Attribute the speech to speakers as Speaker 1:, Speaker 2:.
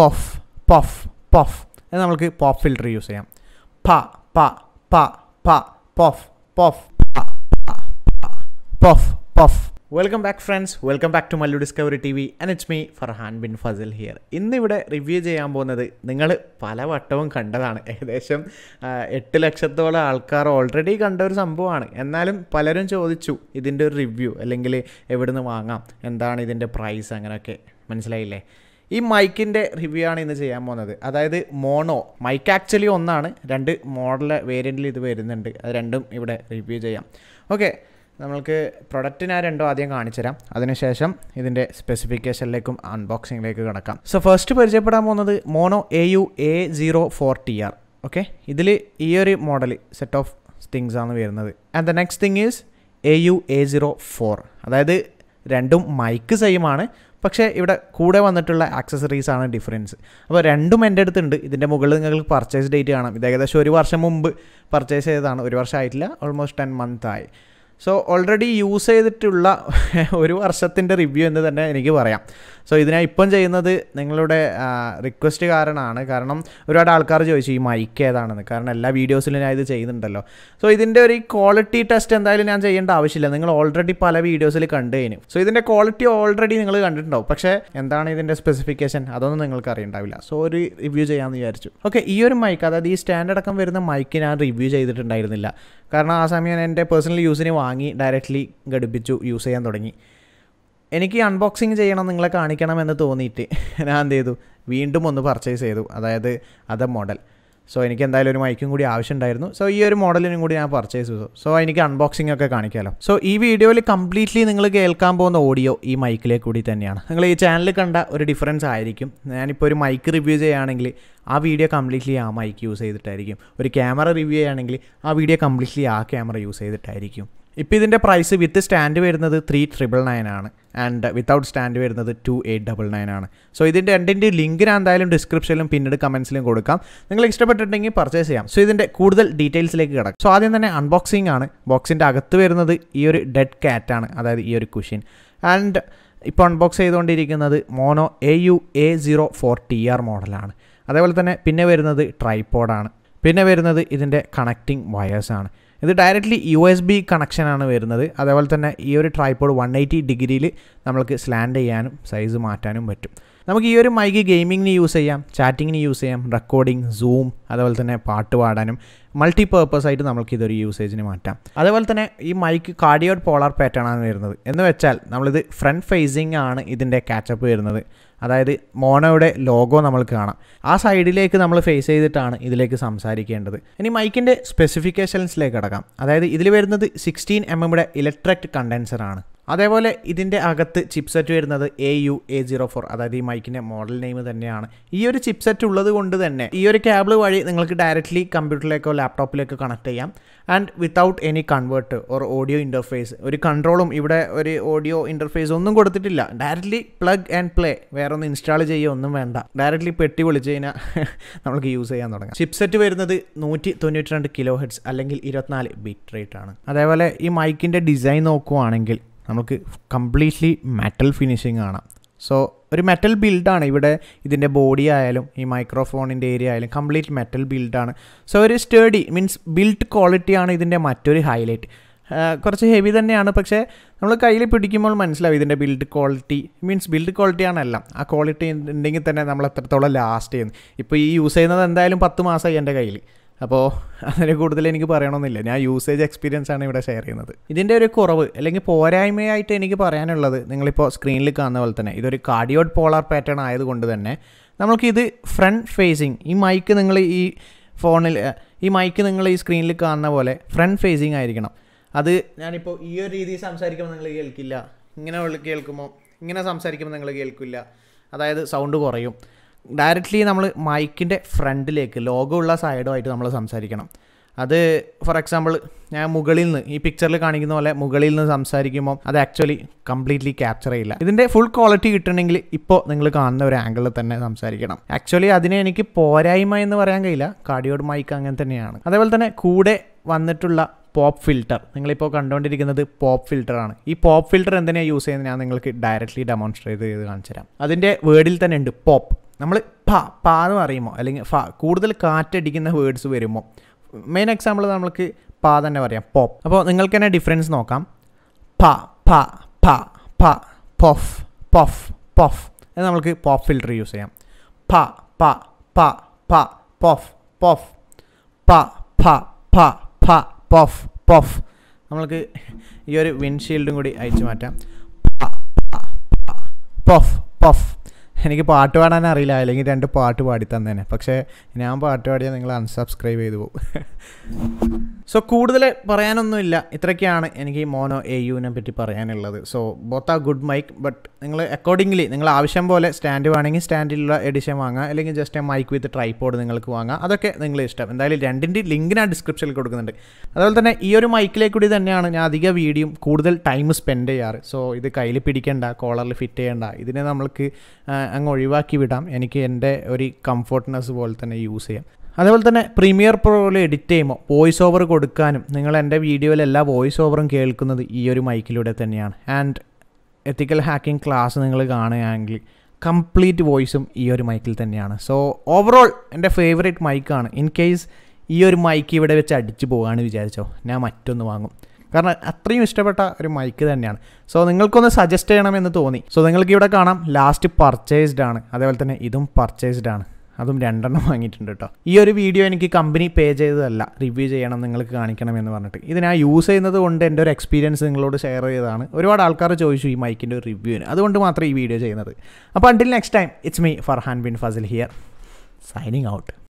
Speaker 1: puff പഫ് puff എന്ന് നമുക്ക് പോപ്പ് ഫിൽറ്റർ യൂസ് ചെയ്യാം പ പ പ പ പഫ് പഫ് പഫ് പഫ് welcome back friends welcome back to Mallu Discovery T V and it's me Farhan bin Fazal here ഇന്നിവിടെ റിവ്യൂ ചെയ്യാൻ പോകുന്നത് നിങ്ങൾ പല വട്ടവും കണ്ടതാണ് ഏകദേശം എട്ട് ലക്ഷത്തോളം ആൾക്കാർ ഓൾറെഡി കണ്ട ഒരു സംഭവമാണ് എന്നാലും പലരും ചോദിച്ചു ഇതിൻ്റെ ഒരു റിവ്യൂ അല്ലെങ്കിൽ എവിടെ നിന്ന് വാങ്ങാം എന്താണ് ഇതിൻ്റെ പ്രൈസ് അങ്ങനെയൊക്കെ മനസ്സിലായില്ലേ ഈ മൈക്കിൻ്റെ റിവ്യൂ ആണ് ഇന്ന് ചെയ്യാൻ പോകുന്നത് അതായത് മോണോ മൈക്ക് ആക്ച്വലി ഒന്നാണ് രണ്ട് മോഡൽ വേരിയൻറ്റിൽ ഇത് വരുന്നുണ്ട് അത് രണ്ടും ഇവിടെ റിവ്യൂ ചെയ്യാം ഓക്കെ നമ്മൾക്ക് പ്രൊഡക്റ്റ് ആ രണ്ടോ ആദ്യം കാണിച്ചുതരാം അതിനുശേഷം ഇതിൻ്റെ സ്പെസിഫിക്കേഷനിലേക്കും അൺബോക്സിങ്ങിലേക്ക് കിടക്കാം സോ ഫസ്റ്റ് പരിചയപ്പെടാൻ പോകുന്നത് Maono A U A zero four T R okay ഇതിൽ ഈ ഒരു മോഡൽ സെറ്റ് ഓഫ് തിങ്സ് ആണ് വരുന്നത് and the next thing is A U A zero four അതായത് രണ്ടും മൈക്ക് സെയിമാണ് പക്ഷേ ഇവിടെ കൂടെ വന്നിട്ടുള്ള ആക്സസറീസ് ആണ് ഡിഫറൻസ് അപ്പോൾ രണ്ടും എൻ്റെ അടുത്തുണ്ട് ഇതിൻ്റെ മുകളിൽ നിങ്ങൾക്ക് പർച്ചേസ് ഡേറ്റ് കാണാം ഇത് ഏകദേശം ഒരു വർഷം മുമ്പ് പർച്ചേസ് ചെയ്തതാണ് ഒരു വർഷം ആയിട്ടില്ല ഓൾമോസ്റ്റ് ടെൻ മന്ത് ആയി സോ ഓൾറെഡി യൂസ് ചെയ്തിട്ടുള്ള ഒരു വർഷത്തിൻ്റെ റിവ്യൂ എന്ന് തന്നെ എനിക്ക് പറയാം സോ ഇതിനായി ഇപ്പം ചെയ്യുന്നത് നിങ്ങളുടെ റിക്വസ്റ്റ് കാരണമാണ് കാരണം ഒരുപാട് ആൾക്കാർ ചോദിച്ചു ഈ മൈക്ക് ഏതാണെന്ന് കാരണം എല്ലാ വീഡിയോസിലും ഞാൻ ഇത് ചെയ്യുന്നുണ്ടല്ലോ സോ ഇതിൻ്റെ ഒരു ക്വാളിറ്റി ടെസ്റ്റ് എന്തായാലും ഞാൻ ചെയ്യേണ്ട ആവശ്യമില്ല നിങ്ങൾ ഓൾറെഡി പല വീഡിയോസിൽ കണ്ടു കഴിഞ്ഞു സോ ഇതിൻ്റെ ക്വാളിറ്റി ഓൾറെഡി നിങ്ങൾ കണ്ടിട്ടുണ്ടാവും പക്ഷേ എന്താണ് ഇതിൻ്റെ സ്പെസിഫിക്കേഷൻ അതൊന്നും നിങ്ങൾക്ക് അറിയണ്ടാവില്ല സോ ഒരു റിവ്യൂ ചെയ്യാമെന്ന് വിചാരിച്ചു ഓക്കെ ഈ ഒരു മൈക്ക് അതായത് ഈ സ്റ്റാൻഡ് അടക്കം വരുന്ന മൈക്ക് ഞാൻ റിവ്യൂ ചെയ്തിട്ടുണ്ടായിരുന്നില്ല കാരണം ആ സമയം എൻ്റെ പേഴ്സണൽ യൂസിന് വാങ്ങി ഡയറക്റ്റ്ലി ഘടിപ്പിച്ചു യൂസ് ചെയ്യാൻ തുടങ്ങി എനിക്ക് അൺബോക്സിങ് ചെയ്യണം നിങ്ങളെ കാണിക്കണം എന്ന് തോന്നിയിട്ട് ഞാൻ എന്ത് ചെയ്തു വീണ്ടും ഒന്ന് പർച്ചേസ് ചെയ്തു അതായത് അത മോഡൽ സോ എനിക്ക് എന്തായാലും ഒരു മൈക്കും കൂടി ആവശ്യമുണ്ടായിരുന്നു സോ ഈ ഒരു മോഡലിനും കൂടി ഞാൻ പർച്ചേസ് ചെയ്തു സോ എനിക്ക് അൺബോക്സിംഗ് ഒക്കെ കാണിക്കാമല്ലോ സോ ഈ വീഡിയോയിൽ കംപ്ലീറ്റ്ലി നിങ്ങൾ കേൾക്കാൻ പോകുന്ന ഓഡിയോ ഈ മൈക്കിലെ കൂടി തന്നെയാണ് നിങ്ങൾ ഈ ചാനൽ കണ്ട ഒരു ഡിഫറൻസ് ആയിരിക്കും ഞാനിപ്പോൾ ഒരു മൈക്ക് റിവ്യൂ ചെയ്യുകയാണെങ്കിൽ ആ വീഡിയോ കംപ്ലീറ്റ്ലി ആ മൈക്ക് യൂസ് ചെയ്തിട്ടായിരിക്കും ഒരു ക്യാമറ റിവ്യൂ ചെയ്യുകയാണെങ്കിൽ ആ വീഡിയോ കംപ്ലീറ്റ്ലി ആ ക്യാമറ യൂസ് ചെയ്തിട്ടായിരിക്കും ഇപ്പോൾ ഇതിൻ്റെ പ്രൈസ് വിത്ത് സ്റ്റാൻഡ് വരുന്നത് ത്രീ ട്രിപ്പിൾ നയൻ ആണ് ആൻഡ് വിത്തൗട്ട് സ്റ്റാൻഡ് വരുന്നത് ടു എയ്റ്റ് ഡബിൾ നയൻ ആണ് സോ ഇതിൻ്റെ രണ്ടിൻ്റെ ലിങ്ക് ഞാൻ എന്തായാലും ഡിസ്ക്രിപ്ഷനിലും പിന്നീട് കമൻസിലും കൊടുക്കാം നിങ്ങൾ ഇഷ്ടപ്പെട്ടിട്ടുണ്ടെങ്കിൽ പർച്ചേസ് ചെയ്യാം സോ ഇതിൻ്റെ കൂടുതൽ ഡീറ്റെയിൽസിലേക്ക് കിടക്കും സോ ആദ്യം തന്നെ അൺബോക്സിംഗ് ആണ് ബോക്സിൻ്റെ അകത്ത് വരുന്നത് ഈ ഒരു ഡെഡ് കാറ്റ് ആണ് അതായത് ഈ ഒരു കുഷിൻ ആൻഡ് ഇപ്പോൾ അൺബോക്സ് ചെയ്തുകൊണ്ടിരിക്കുന്നത് Maono A U A zero four T R മോഡലാണ് അതേപോലെ തന്നെ പിന്നെ വരുന്നത് ട്രൈപ്പോഡാണ് പിന്നെ വരുന്നത് ഇതിൻ്റെ കണക്റ്റിംഗ് വയേഴ്സാണ് ഇത് ഡയറക്റ്റ്ലി യു എസ് ബി കണക്ഷനാണ് വരുന്നത് അതേപോലെ തന്നെ ഈ ഒരു ട്രൈപ്പോഡ് വൺ എയ്റ്റി ഡിഗ്രിയിൽ നമ്മൾക്ക് സ്ലാൻഡ് ചെയ്യാനും സൈസ് മാറ്റാനും പറ്റും നമുക്ക് ഈ ഒരു മൈക്ക് ഗെയിമിങ്ങിന് യൂസ് ചെയ്യാം ചാറ്റിങ്ങിന് യൂസ് ചെയ്യാം റെക്കോർഡിംഗ് സൂം അതുപോലെ തന്നെ പാട്ട് പാടാനും മൾട്ടി പേർപ്പസ് ആയിട്ട് നമുക്ക് ഇതൊരു യൂസേജിന് മാറ്റാം അതുപോലെ തന്നെ ഈ മൈക്ക് കാർഡിയോഡ് പോളാർ പാറ്റേൺ ആണ് വരുന്നത് എന്ന് വെച്ചാൽ നമ്മളിത് ഫ്രണ്ട് ഫേസിങ് ആണ് ഇതിൻ്റെ കാച്ചപ്പ് വരുന്നത് അതായത് മോണോയുടെ ലോഗോ നമ്മൾ കാണാം ആ സൈഡിലേക്ക് നമ്മൾ ഫേസ് ചെയ്തിട്ടാണ് ഇതിലേക്ക് സംസാരിക്കേണ്ടത് ഇനി മൈക്കിൻ്റെ സ്പെസിഫിക്കേഷൻസിലേക്ക് കിടക്കാം അതായത് ഇതിൽ വരുന്നത് സിക്സ്റ്റീൻ എം എമ്മുടെ ഇലക്ട്രിക് കണ്ടൻസർ ആണ് അതേപോലെ ഇതിൻ്റെ അകത്ത് ചിപ്സെറ്റ് വരുന്നത് A U A zero four അതായത് ഈ മൈക്കിൻ്റെ മോഡൽ നെയിം തന്നെയാണ് ഈ ഒരു ചിപ്സെറ്റ് ഉള്ളത് കൊണ്ട് തന്നെ ഈ ഒരു കേബിൾ വഴി നിങ്ങൾക്ക് ഡയറക്റ്റ്ലി കമ്പ്യൂട്ടറിലേക്കോ ലാപ്ടോപ്പിലേക്കോ കണക്ട് ചെയ്യാം and without any convert or audio interface ഒരു കൺട്രോളും ഇവിടെ ഒരു ഓഡിയോ ഇൻ്റർഫേസ് ഒന്നും കൊടുത്തിട്ടില്ല ഡയറക്റ്റ്ലി പ്ലഗ് ആൻഡ് പ്ലേ വേറെ ഒന്നും ഇൻസ്റ്റാൾ ചെയ്യുക ഒന്നും വേണ്ട ഡയറക്റ്റ്ലി പെട്ടി വിളിച്ച് കഴിഞ്ഞാൽ നമുക്ക് യൂസ് ചെയ്യാൻ തുടങ്ങാം ചിപ്സെറ്റ് വരുന്നത് നൂറ്റി തൊണ്ണൂറ്റി രണ്ട് കിലോ ഹെഡ്സ് അല്ലെങ്കിൽ ഇരുപത്തിനാല് ബിറ്റ് റേറ്റ് ആണ് അതേപോലെ ഈ മൈക്കിൻ്റെ ഡിസൈൻ നോക്കുവാണെങ്കിൽ നമുക്ക് കംപ്ലീറ്റ്ലി മെറ്റൽ ഫിനിഷിങ് കാണാം സോ ഒരു മെറ്റൽ ബിൽഡാണ് ഇവിടെ ഇതിൻ്റെ ബോഡി ആയാലും ഈ മൈക്രോഫോണിൻ്റെ ഏരിയ ആയാലും കംപ്ലീറ്റ് മെറ്റൽ ബിൽഡാണ് സോ ഒരു സ്റ്റേഡി മീൻസ് ബിൽഡ് ക്വാളിറ്റിയാണ് ഇതിൻ്റെ മറ്റൊരു ഹൈലൈറ്റ് കുറച്ച് ഹെവി തന്നെയാണ് പക്ഷേ നമ്മൾ കയ്യിൽ പിടിക്കുമ്പോൾ മനസ്സിലാവും ഇതിൻ്റെ build quality means build quality ആണല്ല ആ ക്വാളിറ്റി ഉണ്ടെങ്കിൽ തന്നെ നമ്മൾ എത്രത്തോളം ലാസ്റ്റ് ചെയ്യുന്നു ഇപ്പോൾ ഈ യൂസ് ചെയ്യുന്നത് എന്തായാലും പത്ത് മാസമായി എൻ്റെ കയ്യിൽ അപ്പോൾ അതിനെ കൂടുതൽ എനിക്ക് പറയണമെന്നില്ല ഞാൻ യൂസേജ് എക്സ്പീരിയൻസ് ആണ് ഇവിടെ ഷെയർ ചെയ്യുന്നത് ഇതിൻ്റെ ഒരു കുറവ് അല്ലെങ്കിൽ പോരായ്മയായിട്ട് എനിക്ക് പറയാനുള്ളത് നിങ്ങളിപ്പോൾ സ്ക്രീനിൽ കാണുന്ന പോലെ തന്നെ ഇതൊരു കാർഡിയോഡ് പോളാർ പാറ്റേൺ ആയതുകൊണ്ട് തന്നെ നമുക്കിത് ഫ്രണ്ട് ഫേസിങ് ഈ മൈക്ക് നിങ്ങൾ ഈ ഫോണിൽ ഈ മൈക്ക് നിങ്ങൾ ഈ സ്ക്രീനിൽ കാണുന്ന പോലെ ഫ്രണ്ട് ഫേസിങ് ആയിരിക്കണം അത് ഞാനിപ്പോൾ ഈ ഒരു രീതിയിൽ സംസാരിക്കുമ്പോൾ നിങ്ങൾ കേൾക്കില്ല ഇങ്ങനെ കേൾക്കുമ്പോൾ ഇങ്ങനെ സംസാരിക്കുമ്പോൾ നിങ്ങൾ കേൾക്കില്ല അതായത് സൗണ്ട് കുറയും ഡയറക്റ്റ്ലി നമ്മൾ മൈക്കിൻ്റെ ഫ്രണ്ടിലേക്ക് ലോഗോ ഉള്ള സൈഡുമായിട്ട് നമ്മൾ സംസാരിക്കണം അത് ഫോർ എക്സാമ്പിൾ ഞാൻ മുകളിൽ നിന്ന് ഈ പിക്ചറിൽ കാണിക്കുന്ന പോലെ മുകളിൽ നിന്ന് സംസാരിക്കുമ്പോൾ അത് ആക്ച്വലി കംപ്ലീറ്റ്ലി ക്യാപ്ചർ ചെയ്യില്ല ഇതിൻ്റെ ഫുൾ ക്വാളിറ്റി കിട്ടണമെങ്കിൽ ഇപ്പോൾ നിങ്ങൾ കാണുന്ന ഒരു ആംഗിളിൽ തന്നെ സംസാരിക്കണം ആക്ച്വലി അതിനെ എനിക്ക് പോരായ്മ എന്ന് പറയാൻ കഴിയില്ല കാഡിയോഡ് മൈക്ക് അങ്ങനെ തന്നെയാണ് അതേപോലെ തന്നെ കൂടെ വന്നിട്ടുള്ള പോപ്പ് ഫിൽറ്റർ നിങ്ങളിപ്പോൾ കണ്ടുകൊണ്ടിരിക്കുന്നത് പോപ്പ് ഫിൽറ്ററാണ് ഈ പോപ്പ് ഫിൽറ്റർ എന്തിനാണ് യൂസ് ചെയ്യുന്നത് ഞാൻ നിങ്ങൾക്ക് ഡയറക്റ്റ്ലി ഡെമോൺസ്ട്രേറ്റ് ചെയ്ത് കാണിച്ചു തരാം അതിൻ്റെ വേർഡിൽ തന്നെ ഉണ്ട് പോപ്പ് നമ്മൾ പ പ എന്ന് അല്ലെങ്കിൽ ഫ കൂടുതൽ കാറ്റടിക്കുന്ന വേർഡ്സ് വരുമ്പോൾ മെയിൻ എക്സാമ്പിൾ നമ്മൾക്ക് പ തന്നെ പറയാം പോപ്പ് അപ്പോൾ നിങ്ങൾക്ക് തന്നെ ഡിഫറൻസ് നോക്കാം പ പ പ പ പൊഫ് പൊഫ് പൊഫ് അത് നമുക്ക് പോപ്പ് ഫിൽട്ടർ യൂസ് ചെയ്യാം പ പ പ പ പൊഫ് പൊഫ് പ ഫ ഫ ഫ പൊഫ് പൊഫ് നമ്മൾക്ക് ഈ ഒരു വിൻഷീൽഡും കൂടി അയച്ചു മാറ്റാം പൊഫ് പൊഫ് എനിക്ക് പാട്ട് പാടാൻ അറിയില്ല അല്ലെങ്കിൽ രണ്ട് പാട്ട് പാടി തന്നേനെ പക്ഷേ ഞാൻ പാട്ട് പാടിയാൽ നിങ്ങൾ അൺസബ്സ്ക്രൈബ് ചെയ്തു പോകും സോ കൂടുതൽ പറയാനൊന്നുമില്ല ഇത്രയൊക്കെയാണ് എനിക്ക് മോനോ എ യുവിനെ പറ്റി പറയാനുള്ളത് so both a good mic but നിങ്ങൾ അക്കോർഡിംഗ്ലി നിങ്ങൾ ആവശ്യം പോലെ സ്റ്റാൻഡ് വേണമെങ്കിൽ സ്റ്റാൻഡിലുള്ള എഡിഷൻ വാങ്ങാം അല്ലെങ്കിൽ ജസ്റ്റ് മൈക്ക് വിത്ത് ട്രൈപോഡ് നിങ്ങൾക്ക് വാങ്ങാം അതൊക്കെ നിങ്ങൾ ഇഷ്ടം എന്തായാലും രണ്ടിൻ്റെ ലിങ്ക് ഞാൻ ഡിസ്ക്രിപ്ഷനിൽ കൊടുക്കുന്നുണ്ട് അതുപോലെ തന്നെ ഈ ഒരു മൈക്കിലേക്ക് കൂടി തന്നെയാണ് ഞാൻ അധിക വീഡിയോ കൂടുതൽ ടൈം സ്പെൻഡ് ചെയ്യാറ് സോ ഇത് കയ്യിൽ പിടിക്കേണ്ട കോളറിൽ ഫിറ്റ് ചെയ്യേണ്ട ഇതിനെ നമ്മൾക്ക് അങ്ങ് ഒഴിവാക്കി വിടാം എനിക്ക് എൻ്റെ ഒരു കംഫോർട്ട്നെസ് പോലെ തന്നെ യൂസ് ചെയ്യാം അതേപോലെ തന്നെ പ്രീമിയർ പോലെ എഡിറ്റ് ചെയ്യുമ്പോൾ വോയിസ് ഓവർ കൊടുക്കാനും നിങ്ങൾ എൻ്റെ വീഡിയോയിൽ എല്ലാ വോയിസ് ഓവറും കേൾക്കുന്നത് ഈ ഒരു മൈക്കിലൂടെ തന്നെയാണ് ആൻഡ് എത്തിക്കൽ ഹാക്കിംഗ് ക്ലാസ് നിങ്ങൾ കാണുകയാണെങ്കിൽ കംപ്ലീറ്റ് വോയിസും ഈ ഒരു മൈക്കിൽ തന്നെയാണ് സോ ഓവറോൾ എൻ്റെ ഫേവറേറ്റ് മൈക്കാണ് ഇൻ കേസ് ഈ ഒരു മൈക്ക് ഇവിടെ വെച്ച് അടിച്ചു പോകാമെന്ന് വിചാരിച്ചോ ഞാൻ മറ്റൊന്ന് വാങ്ങും കാരണം അത്രയും ഇഷ്ടപ്പെട്ട ഒരു മൈക്ക് തന്നെയാണ് സോ നിങ്ങൾക്കൊന്ന് സജസ്റ്റ് ചെയ്യണമെന്ന് തോന്നി സോ നിങ്ങൾക്ക് ഇവിടെ കാണാം ലാസ്റ്റ് പർച്ചേസ്ഡ് ആണ് അതേപോലെ തന്നെ ഇതും പർച്ചേസ്ഡ് ആണ് അതും രണ്ടെണ്ണം വാങ്ങിയിട്ടുണ്ട് കേട്ടോ ഈ ഒരു വീഡിയോ എനിക്ക് കമ്പനി പേ ചെയ്തതല്ല റിവ്യൂ ചെയ്യണം നിങ്ങൾക്ക് കാണിക്കണം എന്ന് പറഞ്ഞിട്ട് ഇത് ഞാൻ യൂസ് ചെയ്യുന്നത് കൊണ്ട് എൻ്റെ ഒരു എക്സ്പീരിയൻസ് നിങ്ങളോട് ഷെയർ ചെയ്തതാണ് ഒരുപാട് ആൾക്കാർ ചോദിച്ചു ഈ മൈക്കിൻ്റെ ഒരു റിവ്യൂവിന് അതുകൊണ്ട് മാത്രം ഈ വീഡിയോ ചെയ്യുന്നത് അപ്പോൾ until next time it's me Farhan bin Fazil here signing out